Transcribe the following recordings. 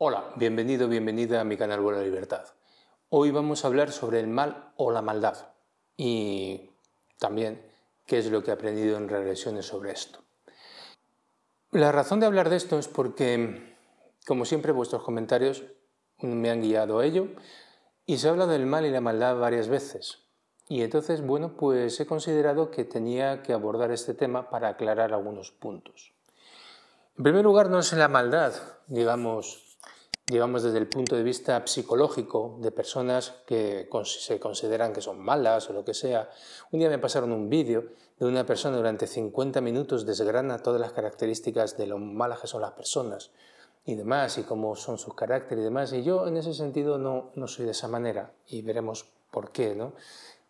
Hola, bienvenido, bienvenida a mi canal Buena Libertad. Hoy vamos a hablar sobre el mal o la maldad y también qué es lo que he aprendido en regresiones sobre esto. La razón de hablar de esto es porque, como siempre, vuestros comentarios me han guiado a ello y se ha hablado del mal y la maldad varias veces. Y entonces, bueno, pues he considerado que tenía que abordar este tema para aclarar algunos puntos. En primer lugar, no es la maldad, digamos, llevamos desde el punto de vista psicológico de personas que se consideran que son malas o lo que sea. Un día me pasaron un vídeo de una persona durante 50 minutos desgrana todas las características de lo malas que son las personas y demás, y cómo son sus carácter y demás. Y yo en ese sentido no, soy de esa manera y veremos por qué, ¿no?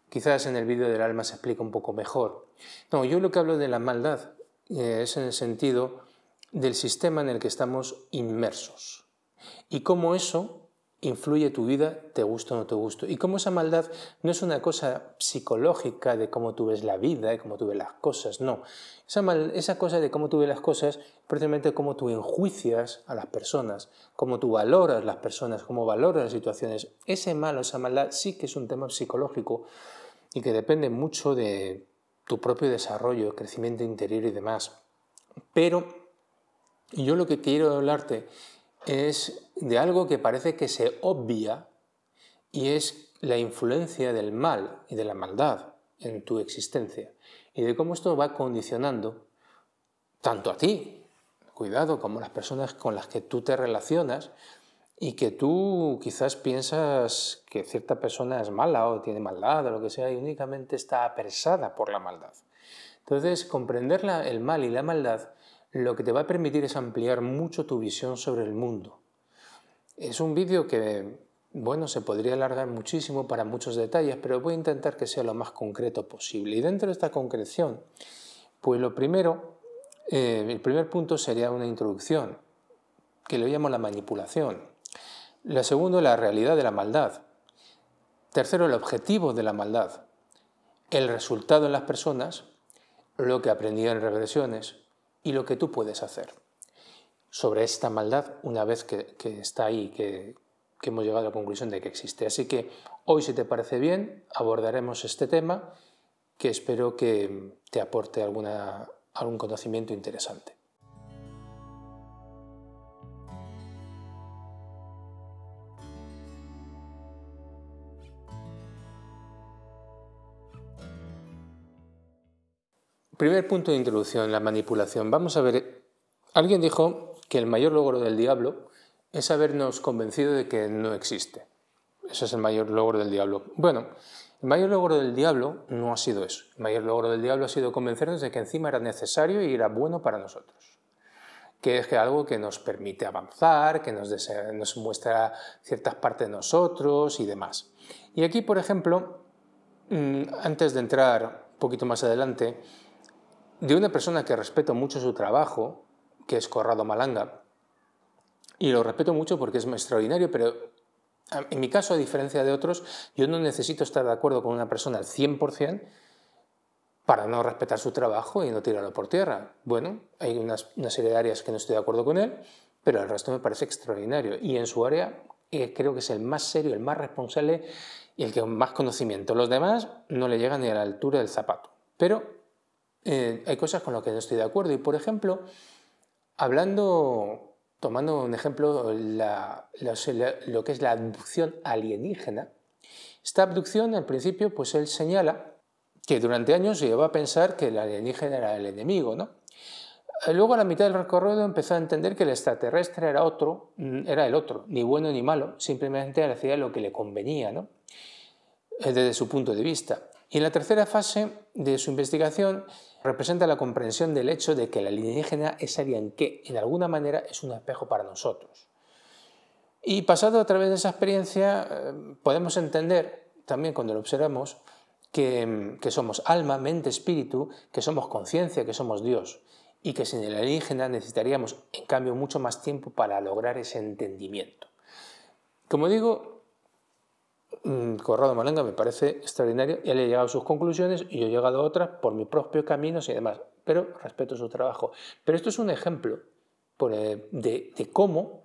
Quizás en el vídeo del alma se explica un poco mejor. No, yo lo que hablo de la maldad eh, es en el sentido del sistema en el que estamos inmersos y cómo eso influye tu vida, te gusta o no te gusta, y cómo esa maldad no es una cosa psicológica de cómo tú ves la vida y cómo tú ves las cosas, no. Esa, cosa de cómo tú ves las cosas, precisamente cómo tú enjuicias a las personas, cómo tú valoras las personas, cómo valoras las situaciones. Ese mal o esa maldad sí que es un tema psicológico y que depende mucho de tu propio desarrollo, crecimiento interior y demás. Pero yo lo que quiero hablarte es de algo que parece que se obvia y es la influencia del mal y de la maldad en tu existencia y de cómo esto va condicionando tanto a ti, cuidado, como las personas con las que tú te relacionas y que tú quizás piensas que cierta persona es mala o tiene maldad o lo que sea y únicamente está apresada por la maldad. Entonces, comprender el mal y la maldad lo que te va a permitir es ampliar mucho tu visión sobre el mundo. Es un vídeo que, bueno, se podría alargar muchísimo para muchos detalles, pero voy a intentar que sea lo más concreto posible. Y dentro de esta concreción, pues lo primero, eh, el primer punto sería una introducción, que lo llamo la manipulación. La segundo, la realidad de la maldad. Tercero, el objetivo de la maldad. El resultado en las personas, lo que aprendí en regresiones, y lo que tú puedes hacer. Sobre esta maldad, una vez que, está ahí, que, que hemos llegado a la conclusión de que existe. Así que hoy, si te parece bien, abordaremos este tema que espero que te aporte alguna, algún conocimiento interesante. Primer punto de introducción, la manipulación. Vamos a ver, alguien dijo que el mayor logro del diablo es habernos convencido de que no existe. Ese es el mayor logro del diablo. Bueno, el mayor logro del diablo no ha sido eso. El mayor logro del diablo ha sido convencernos de que encima era necesario y era bueno para nosotros. Que es algo que nos permite avanzar, que nos, nos muestra ciertas partes de nosotros y demás. Y aquí, por ejemplo, mm, antes de entrar un poquito más adelante, de una persona que respeto mucho su trabajo, que es Corrado Malanga, y lo respeto mucho porque es extraordinario, pero en mi caso, a diferencia de otros, yo no necesito estar de acuerdo con una persona al 100% para no respetar su trabajo y no tirarlo por tierra. Bueno, hay una serie de áreas que no estoy de acuerdo con él, pero el resto me parece extraordinario. Y en su área eh, creo que es el más serio, el más responsable y el que más conocimiento. Los demás no le llegan ni a la altura del zapato. Pero eh, hay cosas con las que no estoy de acuerdo. Y por ejemplo, hablando, tomando un ejemplo, lo que es la abducción alienígena, esta abducción al principio, pues él señala que durante años se llevaba a pensar que el alienígena era el enemigo, ¿no? Eh, luego a la mitad del recorrido empezó a entender que el extraterrestre era otro, mm, era el otro, ni bueno ni malo, simplemente hacía lo que le convenía, ¿no? Eh, desde su punto de vista. Y en la tercera fase de su investigación representa la comprensión del hecho de que la alienígena es alguien que, en alguna manera, es un espejo para nosotros. Y pasado a través de esa experiencia, eh, podemos entender, también cuando lo observamos, que, mm, que somos alma, mente, espíritu, que somos conciencia, que somos Dios, y que sin el alienígena necesitaríamos, en cambio, mucho más tiempo para lograr ese entendimiento. Como digo, Mm, Corrado Malenga me parece extraordinario. Él ha llegado a sus conclusiones y yo he llegado a otras por mis propios caminos y demás. Pero respeto su trabajo. Pero esto es un ejemplo eh, de, cómo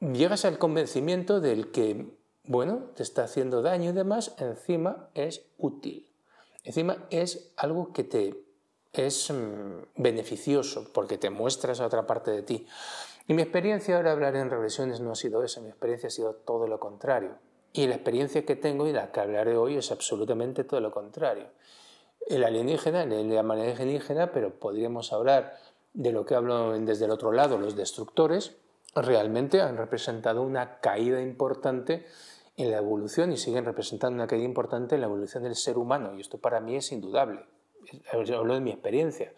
llegas al convencimiento del que, bueno, te está haciendo daño y demás, encima es útil. Encima es algo que te es mm, beneficioso porque te muestras a otra parte de ti. Y mi experiencia, ahora hablar en regresiones, no ha sido esa, mi experiencia ha sido todo lo contrario. Y la experiencia que tengo y la que hablaré hoy es absolutamente todo lo contrario. El alienígena, el alienígena, pero podríamos hablar de lo que hablo desde el otro lado, los destructores, realmente han representado una caída importante en la evolución y siguen representando una caída importante en la evolución del ser humano. Y esto para mí es indudable. Hablo de mi experiencia.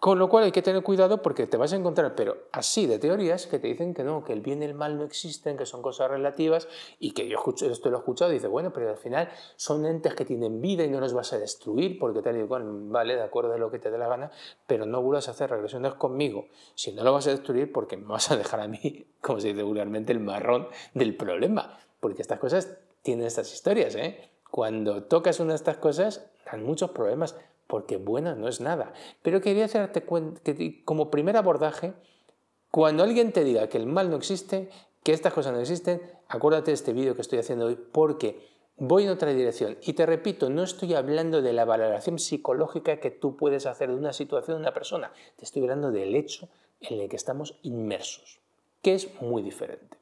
Con lo cual hay que tener cuidado porque te vas a encontrar, pero así de teorías que te dicen que no, que el bien y el mal no existen, que son cosas relativas y que yo esto lo he escuchado y dice, bueno, pero al final son entes que tienen vida y no los vas a destruir porque tal y bueno, vale, de acuerdo a lo que te dé la gana, pero no vuelvas a hacer regresiones conmigo si no lo vas a destruir porque me vas a dejar a mí, como se dice vulgarmente, el marrón del problema, porque estas cosas tienen estas historias, ¿eh? Cuando tocas una de estas cosas, dan muchos problemas porque buena no es nada. Pero quería hacerte cuenta que como primer abordaje, cuando alguien te diga que el mal no existe, que estas cosas no existen, acuérdate de este vídeo que estoy haciendo hoy porque voy en otra dirección. Y te repito, no estoy hablando de la valoración psicológica que tú puedes hacer de una situación de una persona, te estoy hablando del hecho en el que estamos inmersos, que es muy diferente.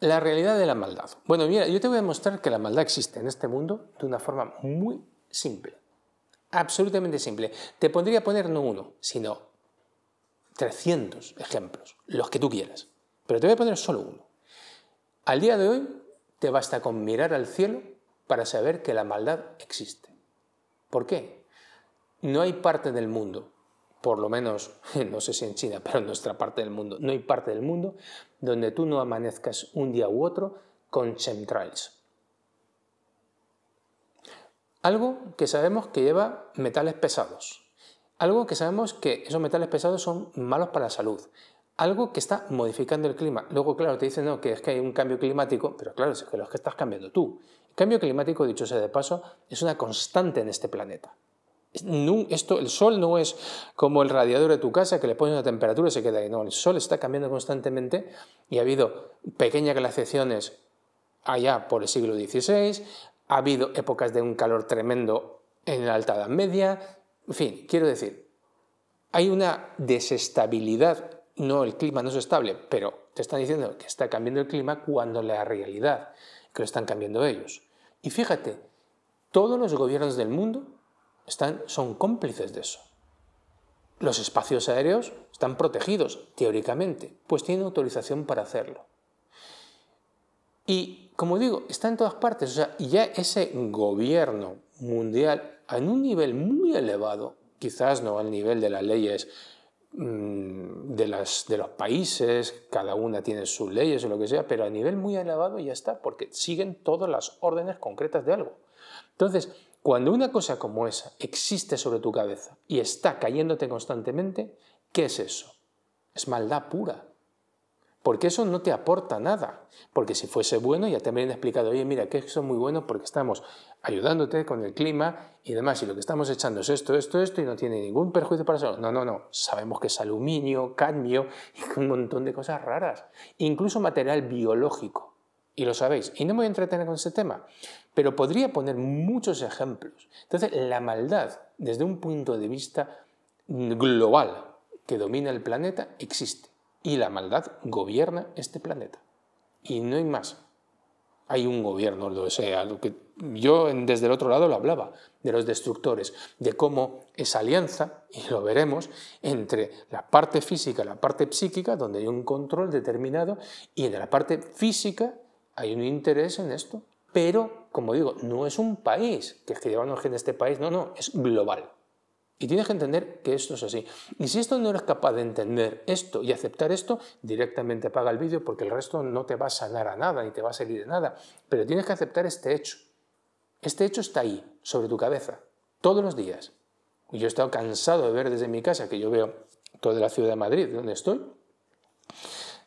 La realidad de la maldad. Bueno, mira, yo te voy a demostrar que la maldad existe en este mundo de una forma muy simple. Absolutamente simple. Te podría poner no uno, sino 300 ejemplos, los que tú quieras. Pero te voy a poner solo uno. Al día de hoy te basta con mirar al cielo para saber que la maldad existe. ¿Por qué? No hay parte del mundo, por lo menos, no sé si en China, pero en nuestra parte del mundo, no hay parte del mundo donde tú no amanezcas un día u otro con chemtrails, algo que sabemos que lleva metales pesados. Algo que sabemos que esos metales pesados son malos para la salud. Algo que está modificando el clima. Luego, claro, te dicen que es que hay un cambio climático, pero claro, es que lo que estás cambiando tú. El cambio climático, dicho sea de paso, es una constante en este planeta. esto, el sol no es como el radiador de tu casa que le pones una temperatura y se queda ahí. No, el sol está cambiando constantemente y ha habido pequeñas glaciaciones allá por el siglo XVI, ha habido épocas de un calor tremendo en la Alta Edad Media, en fin, quiero decir, hay una desestabilidad, no el clima no es estable, pero te están diciendo que está cambiando el clima cuando la realidad, que lo están cambiando ellos. Y fíjate, todos los gobiernos del mundo están, son cómplices de eso. Los espacios aéreos están protegidos, teóricamente, pues tienen autorización para hacerlo. Y como digo, está en todas partes. O ya ese gobierno mundial en un nivel muy elevado, quizás no al nivel de las leyes mm, de, de los países, cada una tiene sus leyes o lo que sea, pero a nivel muy elevado ya está, porque siguen todas las órdenes concretas de algo. Entonces, cuando una cosa como esa existe sobre tu cabeza y está cayéndote constantemente, ¿qué es eso? Es maldad pura. Porque eso no te aporta nada. Porque si fuese bueno, ya te habrían explicado, oye, mira, que eso es muy bueno porque estamos ayudándote con el clima y demás, y lo que estamos echando es esto, esto, esto, y no tiene ningún perjuicio para eso. No, no, no. Sabemos que es aluminio, cadmio y un montón de cosas raras. Incluso material biológico. Y lo sabéis. Y no me voy a entretener con ese tema. Pero podría poner muchos ejemplos. Entonces, la maldad, desde un punto de vista global que domina el planeta, existe y la maldad gobierna este planeta. Y no hay más. Hay un gobierno, sea, lo que yo desde el otro lado lo hablaba, de los destructores, de cómo esa alianza, y lo veremos, entre la parte física la parte psíquica, donde hay un control determinado, y en la parte física hay un interés en esto. Pero, como digo, no es un país, que es que origen en este país, no, no, es global. Y tienes que entender que esto es así. Y si esto no eres capaz de entender esto y aceptar esto, directamente apaga el vídeo porque el resto no te va a sanar a nada ni te va a salir de nada. Pero tienes que aceptar este hecho. Este hecho está ahí, sobre tu cabeza, todos los días. Yo he estado cansado de ver desde mi casa, que yo veo toda la ciudad de Madrid, donde estoy,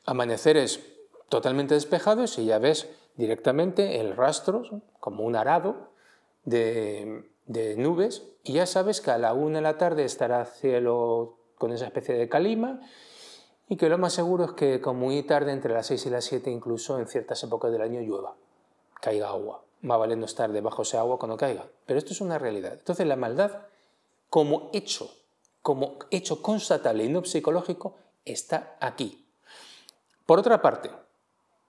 amaneceres totalmente despejados y ya ves directamente el rastro, como un arado, de de nubes y ya sabes que a la una de la tarde estará cielo con esa especie de calima y que lo más seguro es que como muy tarde, entre las 6 y las 7 incluso, en ciertas épocas del año llueva, caiga agua. Más vale estar debajo ese agua cuando caiga. Pero esto es una realidad. Entonces la maldad, como hecho, como hecho constatable y no psicológico, está aquí. Por otra parte,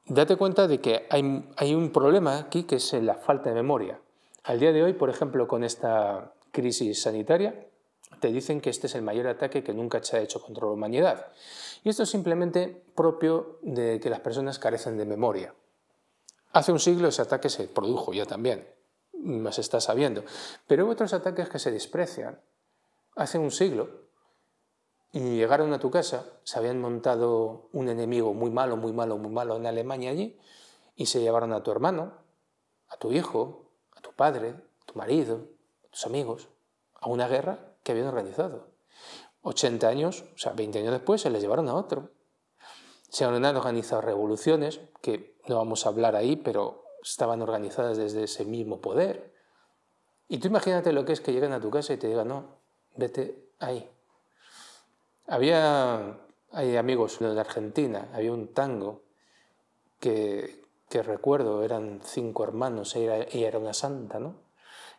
date cuenta de que hay un problema aquí que es la falta de memoria. Al día de hoy, por ejemplo, con esta crisis sanitaria, te dicen que este es el mayor ataque que nunca se ha hecho contra la humanidad. Y esto es simplemente propio de que las personas carecen de memoria. Hace un siglo ese ataque se produjo ya también, se está sabiendo. Pero hubo otros ataques que se desprecian. Hace un siglo, y llegaron a tu casa, se habían montado un enemigo muy malo, muy malo, muy malo en Alemania allí, y se llevaron a tu hermano, a tu hijo, tu padre, tu marido, tus amigos, a una guerra que habían organizado. 80 años, o sea, 20 años después, se les llevaron a otro. Se han organizado revoluciones, que no vamos a hablar ahí, pero estaban organizadas desde ese mismo poder. Y tú imagínate lo que es que llegan a tu casa y te digan, no, vete ahí. Había hay amigos de Argentina, había un tango que que recuerdo eran cinco hermanos, y era una santa, ¿no?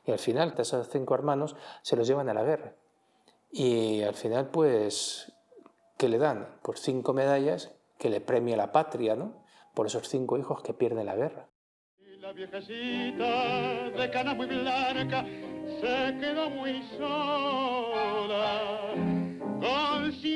Y al final, esos cinco hermanos se los llevan a la guerra. Y al final, pues, ¿qué le dan? Por cinco medallas que le premia la patria, ¿no? Por esos cinco hijos que pierden la guerra. la viejecita de se quedó muy sola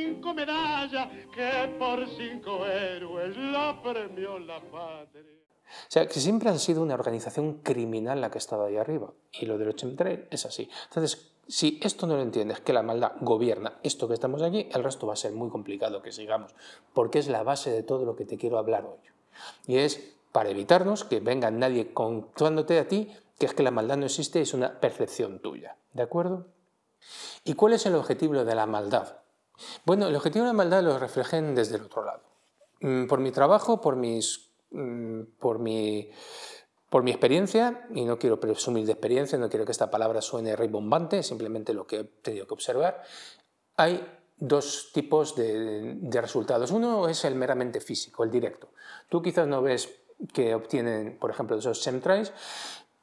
cinco que por cinco héroes la premió la patria. O sea, que siempre han sido una organización criminal la que estaba ahí arriba. Y lo del 83 es así. Entonces, si esto no lo entiendes, que la maldad gobierna esto que estamos aquí, el resto va a ser muy complicado que sigamos, porque es la base de todo lo que te quiero hablar hoy. Y es para evitarnos que venga nadie contándote a ti que es que la maldad no existe, es una percepción tuya. ¿De acuerdo? ¿Y cuál es el objetivo de la maldad? Bueno, el objetivo de la maldad lo reflejen desde el otro lado. Mm, por mi trabajo, mm, por, mi, experiencia, y no quiero presumir de experiencia, no quiero que esta palabra suene ribombante, simplemente lo que he tenido que observar, hay dos tipos de, resultados. Uno es el meramente físico, el directo. Tú quizás no ves que obtienen, por ejemplo, esos chemtrails,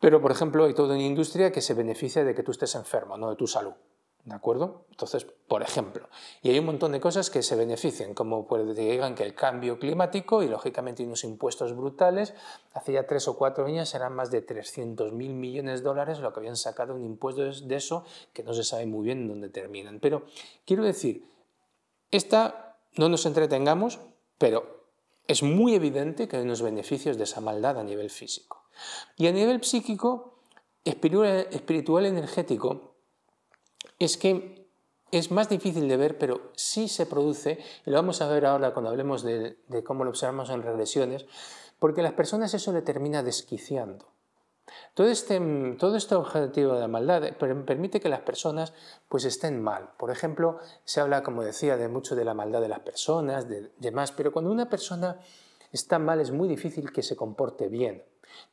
pero, por ejemplo, hay toda una industria que se beneficia de que tú estés enfermo, no de tu salud. ¿De acuerdo? Entonces, por ejemplo, y hay un montón de cosas que se benefician, como pues, que digan que el cambio climático y lógicamente unos impuestos brutales, hace ya tres o cuatro años eran más de 300.000 mil millones de dólares lo que habían sacado un impuesto de eso, que no se sabe muy bien dónde terminan. Pero quiero decir, esta, no nos entretengamos, pero es muy evidente que hay unos beneficios de esa maldad a nivel físico. Y a nivel psíquico, espiritual, espiritual energético, es que es más difícil de ver, pero sí se produce, y lo vamos a ver ahora cuando hablemos de, cómo lo observamos en regresiones, porque a las personas eso le termina desquiciando. Todo este, todo este objetivo de la maldad eh, permite que las personas pues estén mal. Por ejemplo, se habla, como decía, de mucho de la maldad de las personas, de demás, pero cuando una persona está mal es muy difícil que se comporte bien.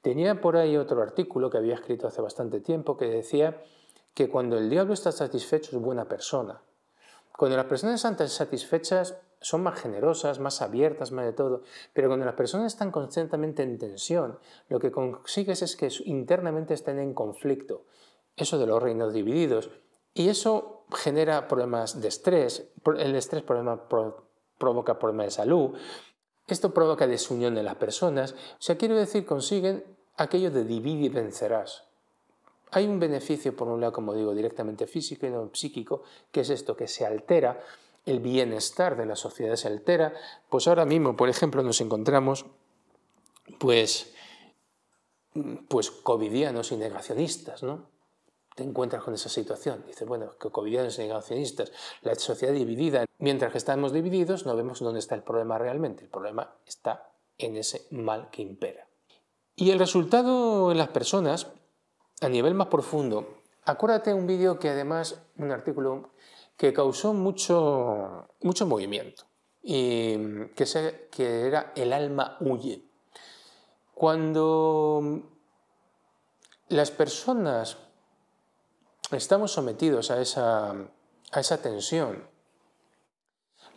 Tenía por ahí otro artículo que había escrito hace bastante tiempo que decía que cuando el diablo está satisfecho es buena persona. Cuando las personas están satisfechas son más generosas, más abiertas, más de todo. Pero cuando las personas están constantemente en tensión, lo que consigues es que internamente estén en conflicto. Eso de los reinos divididos. Y eso genera problemas de estrés. El estrés provoca problemas de salud. Esto provoca desunión de las personas. O sea, quiero decir, consiguen aquello de dividir y vencerás. Hay un beneficio, por un lado, como digo, directamente físico y no psíquico, que es esto, que se altera, el bienestar de la sociedad se altera. Pues ahora mismo, por ejemplo, nos encontramos, pues, pues covidianos y negacionistas, ¿no? Te encuentras con esa situación. Dices, bueno, que covidianos y negacionistas, la sociedad dividida. Mientras que estamos divididos, no vemos dónde está el problema realmente. El problema está en ese mal que impera. Y el resultado en las personas a nivel más profundo, acuérdate un vídeo que además, un artículo que causó mucho, mucho movimiento y que, que era El alma huye. Cuando las personas estamos sometidos a esa, a esa tensión,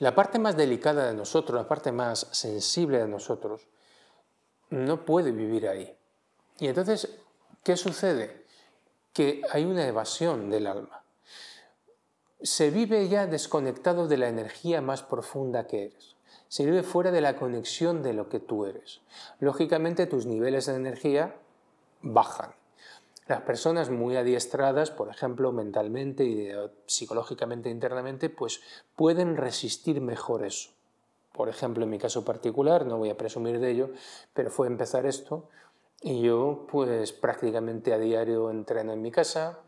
la parte más delicada de nosotros, la parte más sensible de nosotros, no puede vivir ahí. Y entonces ¿Qué sucede? Que hay una evasión del alma. Se vive ya desconectado de la energía más profunda que eres. Se vive fuera de la conexión de lo que tú eres. Lógicamente tus niveles de energía bajan. Las personas muy adiestradas, por ejemplo, mentalmente y psicológicamente internamente, pues pueden resistir mejor eso. Por ejemplo, en mi caso particular, no voy a presumir de ello, pero fue empezar esto y yo pues prácticamente a diario entreno en mi casa,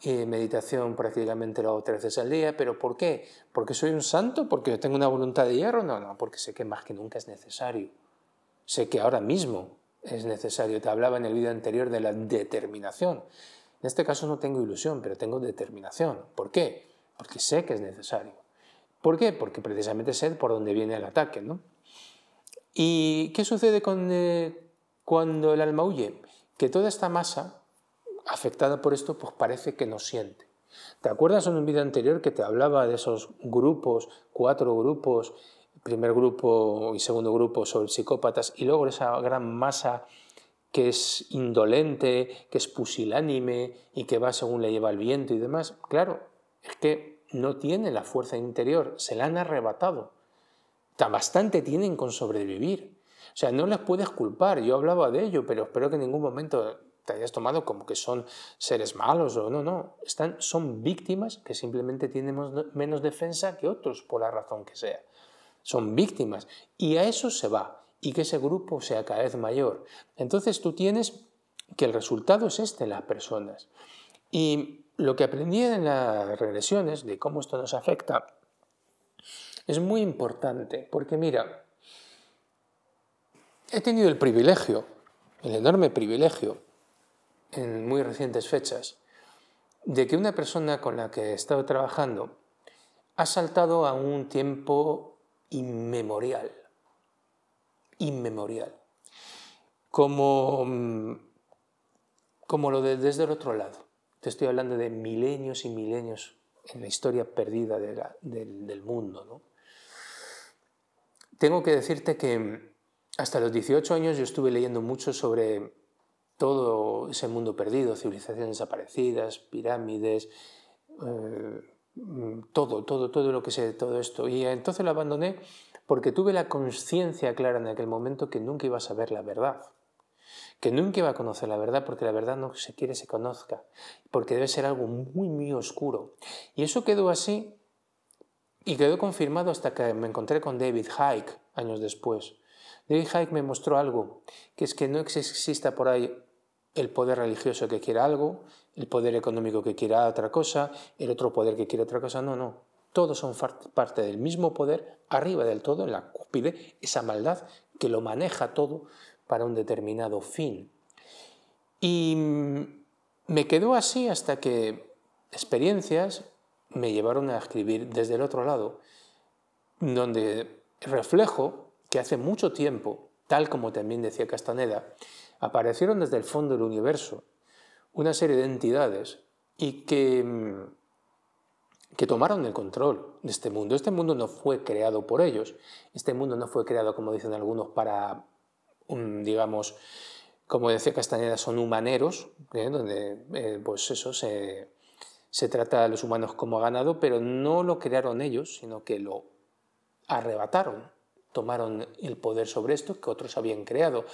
y eh, meditación prácticamente lo hago tres veces al día, pero ¿por qué? ¿Porque soy un santo? ¿Porque tengo una voluntad de hierro? No, no, porque sé que más que nunca es necesario. Sé que ahora mismo es necesario. Te hablaba en el vídeo anterior de la determinación. En este caso no tengo ilusión, pero tengo determinación. ¿Por qué? Porque sé que es necesario. ¿Por qué? Porque precisamente sé por dónde viene el ataque, ¿Y qué sucede con, eh, cuando el alma huye, que toda esta masa, afectada por esto, pues parece que no siente. ¿Te acuerdas en un vídeo anterior que te hablaba de esos grupos, cuatro grupos, primer grupo y segundo grupo sobre psicópatas, y luego esa gran masa que es indolente, que es pusilánime y que va según le lleva el viento y demás? Claro, es que no tiene la fuerza interior, se la han arrebatado. Tan bastante tienen con sobrevivir. O sea, no las puedes culpar, yo hablaba de ello, pero espero que en ningún momento te hayas tomado como que son seres malos o no, no, Están, son víctimas que simplemente tienen menos defensa que otros por la razón que sea. Son víctimas y a eso se va y que ese grupo sea cada vez mayor. Entonces tú tienes que el resultado es este en las personas. Y lo que aprendí en las regresiones de cómo esto nos afecta es muy importante, porque mira, He tenido el privilegio, el enorme privilegio, en muy recientes fechas, de que una persona con la que he estado trabajando ha saltado a un tiempo inmemorial. Inmemorial. Como, mm, como lo de desde el otro lado. Te estoy hablando de milenios y milenios en la historia perdida del, mundo. Tengo que decirte que mm, hasta los 18 años yo estuve leyendo mucho sobre todo ese mundo perdido, civilizaciones desaparecidas, pirámides, eh, todo, todo, todo lo que sé de todo esto. Y entonces lo abandoné porque tuve la conciencia clara en aquel momento que nunca iba a saber la verdad, que nunca iba a conocer la verdad porque la verdad no se quiere se conozca, porque debe ser algo muy, muy oscuro. Y eso quedó así y quedó confirmado hasta que me encontré con David Hike años después David Hayek me mostró algo, que es que no exista por ahí el poder religioso que quiera algo, el poder económico que quiera otra cosa, el otro poder que quiera otra cosa. No, no. Todos son parte del mismo poder, arriba del todo, en la cúpide, esa maldad que lo maneja todo para un determinado fin. Y me quedó así hasta que experiencias me llevaron a escribir desde el otro lado, donde reflejo que hace mucho tiempo, tal como también decía Castaneda, aparecieron desde el fondo del universo una serie de entidades y que, mm, que tomaron el control de este mundo. Este mundo no fue creado por ellos, este mundo no fue creado, como dicen algunos, para, digamos, como decía Castaneda, son humaneros, ¿eh? donde eh, pues eso se, se trata a los humanos como ganado, pero no lo crearon ellos, sino que lo arrebataron tomaron el poder sobre esto que otros habían creado.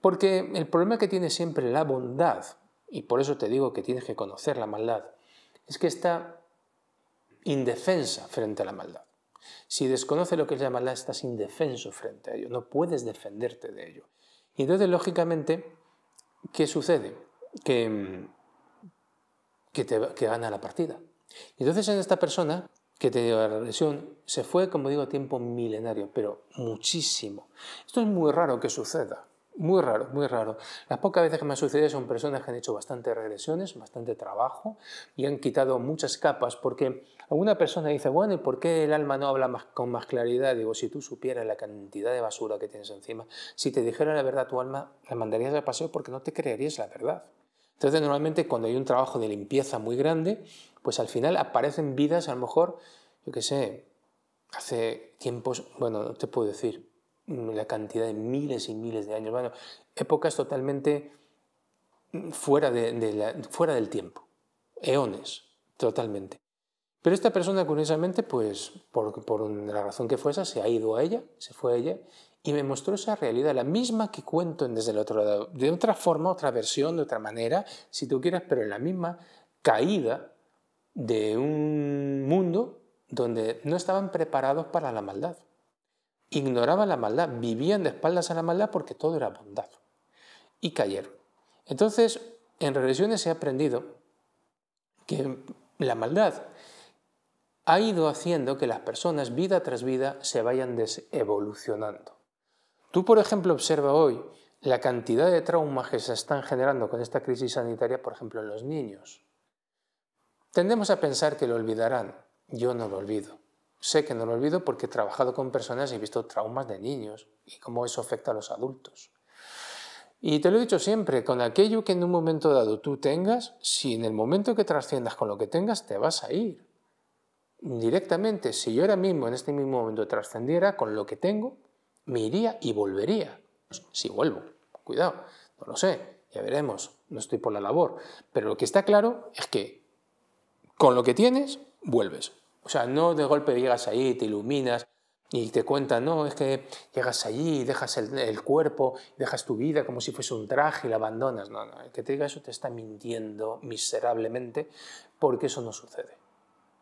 Porque el problema que tiene siempre la bondad, y por eso te digo que tienes que conocer la maldad, es que está indefensa frente a la maldad. Si desconoce lo que es la maldad, estás indefenso frente a ello, no puedes defenderte de ello. Y entonces, lógicamente, ¿qué sucede? Que, que gana la partida. Entonces, en esta persona que te dio la regresión, se fue, como digo, a tiempo milenario, pero muchísimo. Esto es muy raro que suceda. Muy raro, muy raro. Las pocas veces que me ha sucedido son personas que han hecho bastante regresiones, bastante trabajo y han quitado muchas capas porque alguna persona dice, bueno, ¿y por qué el alma no habla más, con más claridad? Digo, si tú supieras la cantidad de basura que tienes encima, si te dijera la verdad tu alma, la mandarías al paseo porque no te creerías la verdad. Entonces, normalmente cuando hay un trabajo de limpieza muy grande, pues al final aparecen vidas, a lo mejor, yo qué sé, hace tiempos, bueno, no te puedo decir la cantidad de miles y miles de años, bueno, épocas totalmente fuera, del tiempo, eones, totalmente. Pero esta persona, curiosamente, pues por, por la razón que fuese, se ha ido a ella, se fue a ella y me mostró esa realidad, la misma que cuento desde el otro lado, de otra forma, otra versión, de otra manera, si tú quieras, pero en la misma caída de un mundo donde no estaban preparados para la maldad. Ignoraban la maldad, vivían de espaldas a la maldad porque todo era bondad. Y cayeron. Entonces, en regresiones he aprendido que la maldad ha ido haciendo que las personas vida tras vida se vayan desevolucionando. Tú, por ejemplo, observa hoy la cantidad de traumas que se están generando con esta crisis sanitaria, por ejemplo, en los niños. Tendemos a pensar que lo olvidarán. Yo no lo olvido. Sé que no lo olvido porque he trabajado con personas y he visto traumas de niños y cómo eso afecta a los adultos. Y te lo he dicho siempre, con aquello que en un momento dado tú tengas, si en el momento que trasciendas con lo que tengas, te vas a ir. Directamente, si yo ahora mismo, en este mismo momento, trascendiera con lo que tengo, me iría y volvería. Si vuelvo, cuidado, no lo sé, ya veremos, no estoy por la labor. Pero lo que está claro es que con lo que tienes, vuelves. O sea, no de golpe llegas ahí, te iluminas y te cuentan, no, es que llegas allí, dejas el, el cuerpo, dejas tu vida como si fuese un traje y la abandonas. No, no, el que te diga eso te está mintiendo miserablemente porque eso no sucede.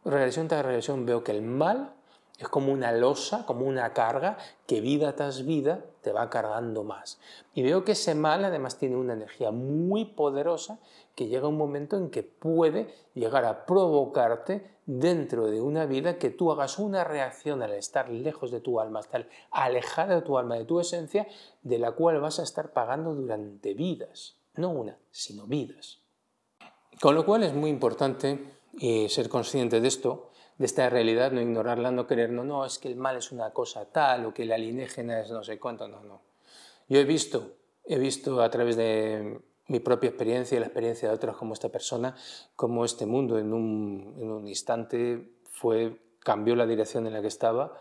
Regresión tras regresión veo que el mal es como una losa, como una carga que vida tras vida te va cargando más. Y veo que ese mal además tiene una energía muy poderosa que llega un momento en que puede llegar a provocarte dentro de una vida que tú hagas una reacción al estar lejos de tu alma, estar alejada de tu alma, de tu esencia, de la cual vas a estar pagando durante vidas. No una, sino vidas. Con lo cual es muy importante eh, ser consciente de esto de esta realidad, no ignorarla, no querer, no, no, es que el mal es una cosa tal o que la alienígena es no sé cuánto, no, no. Yo he visto, he visto a través de mi propia experiencia y la experiencia de otros como esta persona, cómo este mundo en un, en un instante fue, cambió la dirección en la que estaba,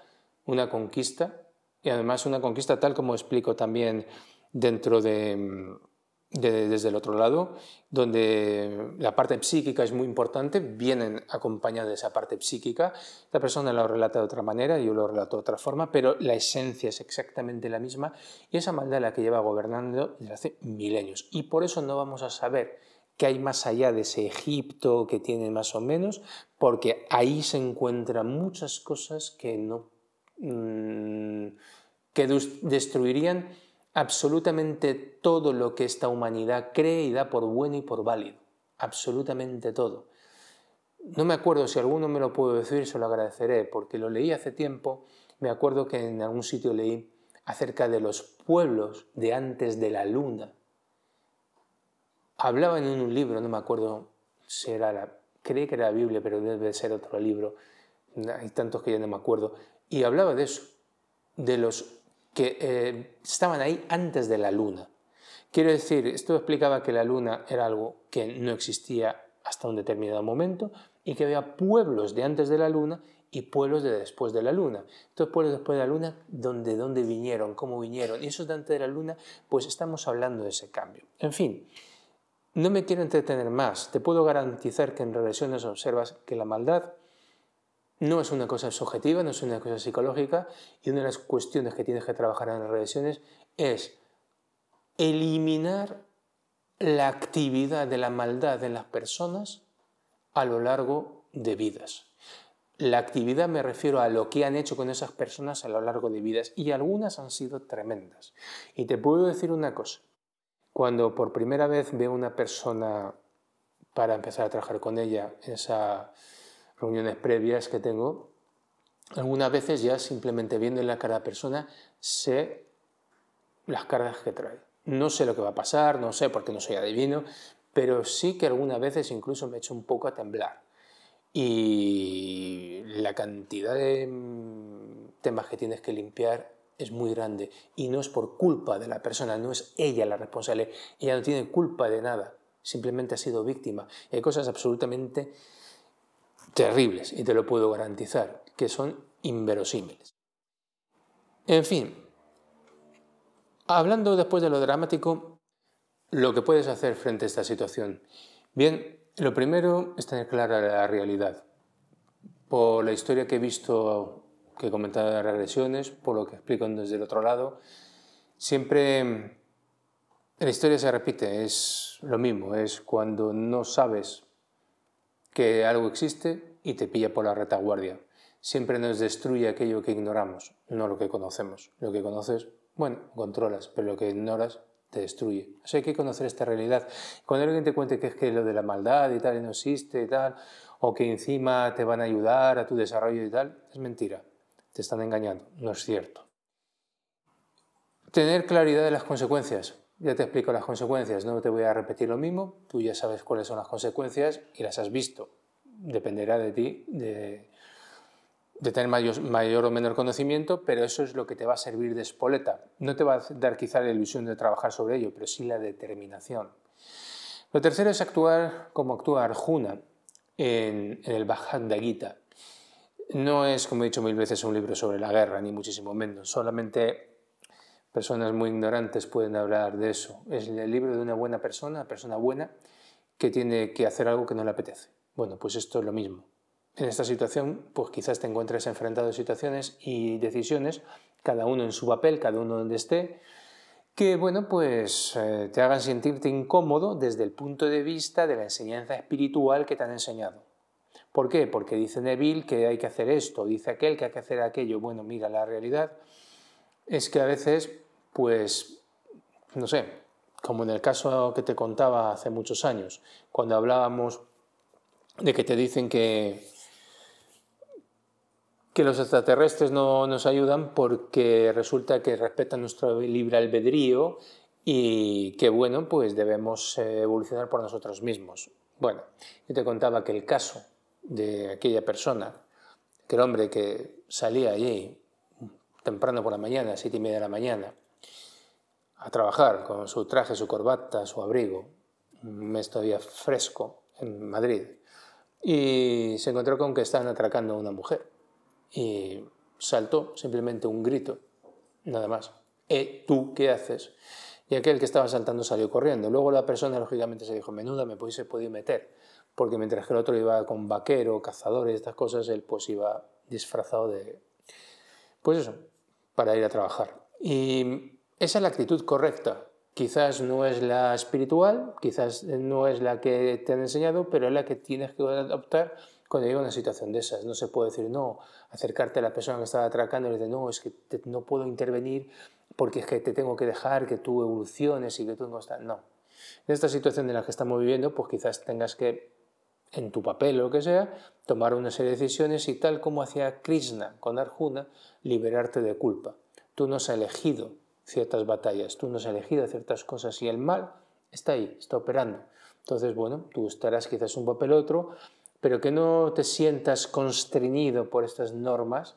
una conquista, y además una conquista tal como explico también dentro de mm, desde el otro lado, donde la parte psíquica es muy importante, vienen acompañada de esa parte psíquica. La persona lo relata de otra manera, yo lo relato de otra forma, pero la esencia es exactamente la misma y esa maldad la que lleva gobernando desde hace milenios. Y por eso no vamos a saber qué hay más allá de ese Egipto que tiene más o menos, porque ahí se encuentran muchas cosas que no. Mm, que destruirían absolutamente todo lo que esta humanidad cree y da por bueno y por válido. Absolutamente todo. No me acuerdo si alguno me lo puede decir, se lo agradeceré, porque lo leí hace tiempo. Me acuerdo que en algún sitio leí acerca de los pueblos de antes de la luna. Hablaba en un libro, no me acuerdo si era la. Creí que era la Biblia, pero debe ser otro libro. Hay tantos que ya no me acuerdo. Y hablaba de eso, de los que eh, estaban ahí antes de la luna. Quiero decir, esto explicaba que la luna era algo que no existía hasta un determinado momento y que había pueblos de antes de la luna y pueblos de después de la luna. Estos pueblos después de la luna, ¿dónde, dónde vinieron? ¿Cómo vinieron? Y esos de antes de la luna, pues estamos hablando de ese cambio. En fin, no me quiero entretener más. Te puedo garantizar que en regresiones observas que la maldad no es una cosa subjetiva, no es una cosa psicológica y una de las cuestiones que tienes que trabajar en las relaciones es eliminar la actividad de la maldad en las personas a lo largo de vidas. La actividad me refiero a lo que han hecho con esas personas a lo largo de vidas y algunas han sido tremendas. Y te puedo decir una cosa. Cuando por primera vez veo una persona para empezar a trabajar con ella, esa reuniones previas que tengo, algunas veces ya simplemente viendo en la cara de la persona sé las cargas que trae. No sé lo que va a pasar, no sé porque no soy adivino, pero sí que algunas veces incluso me echo un poco a temblar. Y la cantidad de temas que tienes que limpiar es muy grande y no es por culpa de la persona, no es ella la responsable, ella no tiene culpa de nada, simplemente ha sido víctima. hay cosas absolutamente terribles, y te lo puedo garantizar, que son inverosímiles. En fin, hablando después de lo dramático, lo que puedes hacer frente a esta situación. Bien, lo primero es tener clara la realidad. Por la historia que he visto, que he comentado de regresiones, por lo que explico desde el otro lado, siempre eh, la historia se repite, es lo mismo, es cuando no sabes que algo existe y te pilla por la retaguardia. Siempre nos destruye aquello que ignoramos, no lo que conocemos. Lo que conoces, bueno, controlas, pero lo que ignoras te destruye. O hay que conocer esta realidad. Cuando alguien te cuente que es que lo de la maldad y tal no existe y tal, o que encima te van a ayudar a tu desarrollo y tal, es mentira. Te están engañando, no es cierto. Tener claridad de las consecuencias. Ya te explico las consecuencias, no te voy a repetir lo mismo, tú ya sabes cuáles son las consecuencias y las has visto. Dependerá de ti, de, tener mayor, o menor conocimiento, pero eso es lo que te va a servir de espoleta. No te va a dar quizá la ilusión de trabajar sobre ello, pero sí la determinación. Lo tercero es actuar como actúa Arjuna en, en el Bhagavad Gita. No es, como he dicho mil veces, un libro sobre la guerra, ni muchísimo menos, solamente Personas muy ignorantes pueden hablar de eso. Es el libro de una buena persona, persona buena, que tiene que hacer algo que no le apetece. Bueno, pues esto es lo mismo. En esta situación, pues quizás te encuentres enfrentado a situaciones y decisiones, cada uno en su papel, cada uno donde esté, que bueno, pues eh, te hagan sentirte incómodo desde el punto de vista de la enseñanza espiritual que te han enseñado. ¿Por qué? Porque dice Neville que hay que hacer esto, dice aquel que hay que hacer aquello. Bueno, mira, la realidad es que a veces pues, no sé, como en el caso que te contaba hace muchos años, cuando hablábamos de que te dicen que, que los extraterrestres no nos ayudan porque resulta que respetan nuestro libre albedrío y que, bueno, pues debemos eh, evolucionar por nosotros mismos. Bueno, yo te contaba que el caso de aquella persona, que el hombre que salía allí temprano por la mañana, siete y media de la mañana, a trabajar con su traje, su corbata, su abrigo. ...me todavía fresco en Madrid. Y se encontró con que estaban atracando a una mujer. Y saltó simplemente un grito, nada más. ¿Eh, tú qué haces? Y aquel que estaba saltando salió corriendo. Luego la persona, lógicamente, se dijo, menuda, me se podido meter. Porque mientras que el otro iba con vaquero, cazador... ...y estas cosas, él pues iba disfrazado de... Pues eso, para ir a trabajar. Y esa es la actitud correcta. Quizás no es la espiritual, quizás no es la que te han enseñado, pero es la que tienes que adoptar cuando llega una situación de esas. No se puede decir, no, acercarte a la persona que estaba atracando y decir, no, es que no puedo intervenir porque es que te tengo que dejar que tú evoluciones y que tú no estás. No. En esta situación en la que estamos viviendo, pues quizás tengas que, en tu papel o lo que sea, tomar una serie de decisiones y tal como hacía Krishna con Arjuna, liberarte de culpa. Tú no has elegido ciertas batallas, tú no has elegido ciertas cosas y el mal está ahí, está operando. Entonces, bueno, tú estarás quizás un papel otro, pero que no te sientas constreñido por estas normas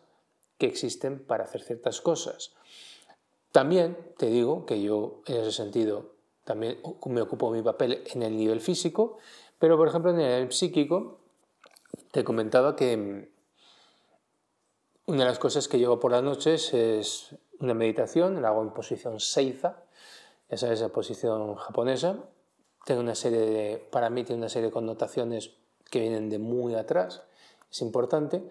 que existen para hacer ciertas cosas. También te digo que yo en ese sentido también me ocupo mi papel en el nivel físico, pero por ejemplo en el psíquico te comentaba que mm, una de las cosas que llevo por las noches es una meditación, la hago en posición Seiza, esa es la posición japonesa. Tiene una serie para mí tiene una serie de connotaciones que vienen de muy atrás, es importante.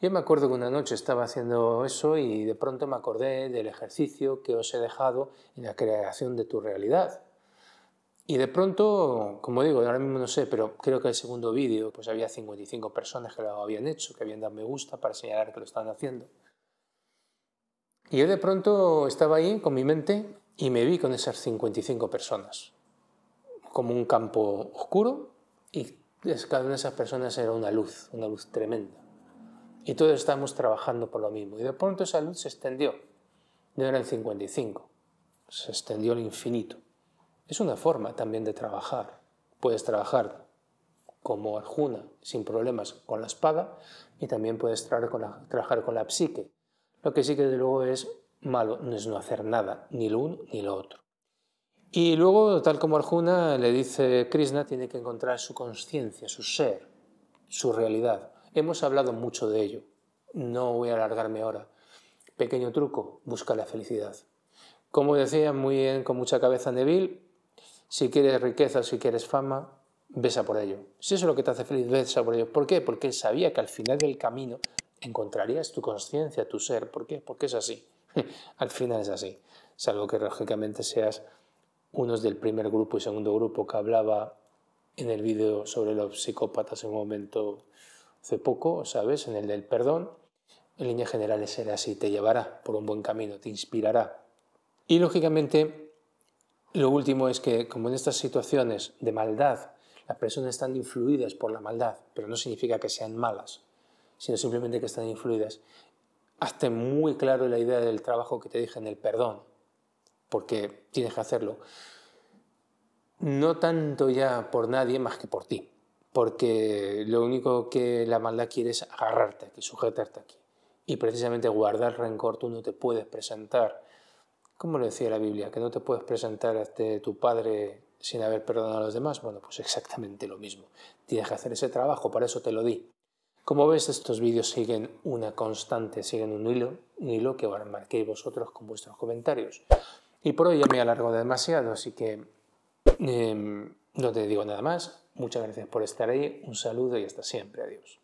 Yo me acuerdo que una noche estaba haciendo eso y de pronto me acordé del ejercicio que os he dejado en la creación de tu realidad. Y de pronto, como digo, ahora mismo no sé, pero creo que el segundo vídeo, pues había 55 personas que lo habían hecho, que habían dado me gusta para señalar que lo estaban haciendo. Y yo de pronto estaba ahí con mi mente y me vi con esas 55 personas, como un campo oscuro y cada una de esas personas era una luz, una luz tremenda. Y todos estábamos trabajando por lo mismo. Y de pronto esa luz se extendió. No eran 55, se extendió al infinito. Es una forma también de trabajar. Puedes trabajar como Arjuna, sin problemas, con la espada, y también puedes trabajar con la, trabajar con la psique, lo que sí que desde luego es malo no es no hacer nada, ni lo uno ni lo otro. Y luego, tal como Arjuna le dice Krishna, tiene que encontrar su conciencia, su ser, su realidad. Hemos hablado mucho de ello. No voy a alargarme ahora. Pequeño truco, busca la felicidad. Como decía muy bien con mucha cabeza Neville, si quieres riqueza, si quieres fama, besa por ello. Si eso es lo que te hace feliz, besa por ello. ¿Por qué? Porque él sabía que al final del camino encontrarías tu conciencia, tu ser. ¿Por qué? Porque es así. Al final es así. Salvo que lógicamente seas unos del primer grupo y segundo grupo que hablaba en el vídeo sobre los psicópatas en un momento hace poco, ¿sabes? En el del perdón. En general general es así, te llevará por un buen camino, te inspirará. Y lógicamente, lo último es que como en estas situaciones de maldad, las personas están influidas por la maldad, pero no significa que sean malas sino simplemente que están influidas. Hazte muy claro la idea del trabajo que te dije en el perdón, porque tienes que hacerlo. No tanto ya por nadie más que por ti, porque lo único que la maldad quiere es agarrarte aquí, sujetarte aquí. Y precisamente guardar rencor tú no te puedes presentar, como lo decía la Biblia, que no te puedes presentar ante tu padre sin haber perdonado a los demás. Bueno, pues exactamente lo mismo. Tienes que hacer ese trabajo, para eso te lo di. Como ves, estos vídeos siguen una constante, siguen un hilo, un hilo que marquéis vosotros con vuestros comentarios. Y por hoy ya me alargo demasiado, así que em, no te digo nada más. Muchas gracias por estar ahí, un saludo y hasta siempre, adiós.